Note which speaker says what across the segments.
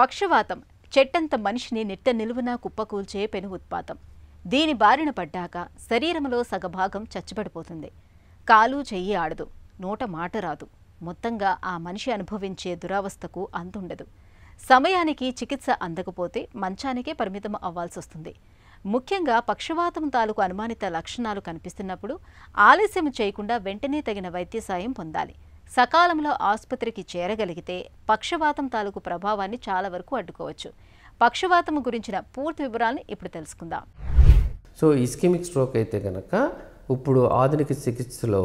Speaker 1: పక్షవాతం చెట్టంత మనిషిని నిట్ట నిలువునా కుప్పకూల్చే పెను ఉత్పాతం దీని బారిన పడ్డాక శరీరంలో సగభాగం చచ్చిపడిపోతుంది కాలు చెయ్యి ఆడదు నోట మాట రాదు మొత్తంగా ఆ మనిషి అనుభవించే దురావస్థకు అంతుండదు సమయానికి చికిత్స అందకపోతే మంచానికే పరిమితం అవ్వాల్సి వస్తుంది ముఖ్యంగా పక్షవాతం తాలూకు అనుమానిత లక్షణాలు కనిపిస్తున్నప్పుడు ఆలస్యం చేయకుండా వెంటనే తగిన వైద్య సాయం పొందాలి సకాలంలో ఆసుపత్రికి చేరగలిగితే పక్షవాతం తాలూకు ప్రభావాన్ని చాలా వరకు అడ్డుకోవచ్చు పక్షవాతం గురించిన పూర్తి వివరాలను ఇప్పుడు తెలుసుకుందాం
Speaker 2: సో ఇస్కెమిక్ స్ట్రోక్ అయితే కనుక ఇప్పుడు ఆధునిక చికిత్సలో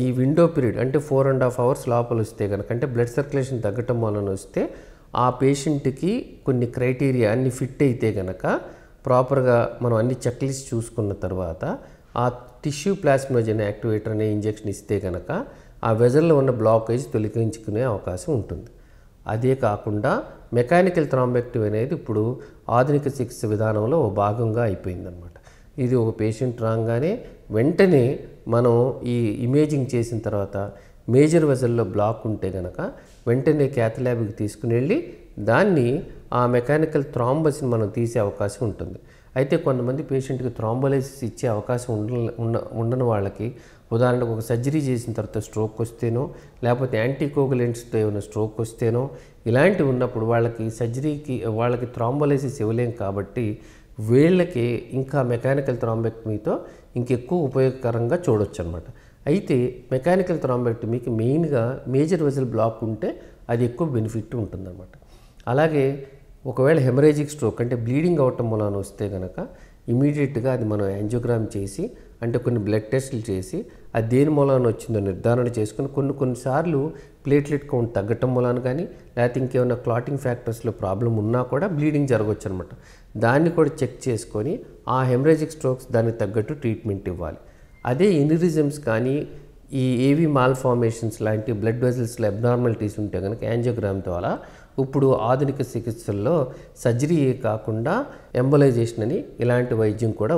Speaker 2: ఈ విండో పీరియడ్ అంటే ఫోర్ అండ్ హాఫ్ అవర్స్ లోపల వస్తే కనుక అంటే బ్లడ్ సర్క్యులేషన్ తగ్గటం వలన వస్తే ఆ పేషెంట్కి కొన్ని క్రైటీరియా అన్ని ఫిట్ అయితే కనుక ప్రాపర్గా మనం అన్ని చెక్లిస్ట్ చూసుకున్న తర్వాత ఆ టిష్యూ ప్లాస్మోజన్ యాక్టివేటర్ అనే ఇంజెక్షన్ ఇస్తే కనుక ఆ వెజల్లో ఉన్న బ్లాకేజ్ తొలగించుకునే అవకాశం ఉంటుంది అదే కాకుండా మెకానికల్ థ్రాంబెక్టివ్ అనేది ఇప్పుడు ఆధునిక చికిత్స విధానంలో ఓ భాగంగా అయిపోయిందనమాట ఇది ఒక పేషెంట్ రాగానే వెంటనే మనం ఈ ఇమేజింగ్ చేసిన తర్వాత మేజర్ వెజల్లో బ్లాక్ ఉంటే కనుక వెంటనే క్యాథల్యాబ్కి తీసుకుని వెళ్ళి దాన్ని ఆ మెకానికల్ థ్రాంబస్ని మనం తీసే అవకాశం ఉంటుంది అయితే కొంతమంది పేషెంట్కి థ్రాంబోలైసిస్ ఇచ్చే అవకాశం ఉండ ఉండని వాళ్ళకి ఉదాహరణకు ఒక సర్జరీ చేసిన తర్వాత స్ట్రోక్ వస్తేనో లేకపోతే యాంటీకోగులెంట్స్తో ఏమైనా స్ట్రోక్ వస్తేనో ఇలాంటివి ఉన్నప్పుడు వాళ్ళకి సర్జరీకి వాళ్ళకి థ్రాంబోలైసిస్ ఇవ్వలేం కాబట్టి వీళ్ళకి ఇంకా మెకానికల్ థ్రాంబెక్టమీతో ఇంకెక్కువ ఉపయోగకరంగా చూడొచ్చు అనమాట అయితే మెకానికల్ థ్రాంబెక్టమీకి మెయిన్గా మేజర్ వెజల్ బ్లాక్ ఉంటే అది ఎక్కువ బెనిఫిట్ ఉంటుందన్నమాట అలాగే ఒకవేళ హెమరేజిక్ స్ట్రోక్ అంటే బ్లీడింగ్ అవటం వలన వస్తే కనుక ఇమీడియట్గా అది మనం యాంజియోగ్రామ్ చేసి అంటే కొన్ని బ్లడ్ టెస్టులు చేసి అది దేని మూలాన వచ్చిందో నిర్ధారణ చేసుకుని కొన్ని కొన్నిసార్లు ప్లేట్లెట్ కౌంట్ తగ్గటం మూలాన కానీ లేకపోతే ఇంకేమైనా క్లాటింగ్ ఫ్యాక్టర్స్లో ప్రాబ్లం ఉన్నా కూడా బ్లీడింగ్ జరగవచ్చు అనమాట దాన్ని కూడా చెక్ చేసుకొని ఆ హెమరేజిక్ స్ట్రోక్స్ దానికి తగ్గట్టు ట్రీట్మెంట్ ఇవ్వాలి అదే ఎనిరిజమ్స్ కానీ ఈ ఏవి మాల్ ఫార్మేషన్స్ లాంటి బ్లడ్ వెజల్స్లో అబ్నార్మాలిటీస్ ఉంటే కనుక యాంజియోగ్రామ్ ద్వారా ఇప్పుడు ఆధునిక చికిత్సల్లో సర్జరీ కాకుండా ఎంబలైజేషన్ అని ఇలాంటి వైద్యం కూడా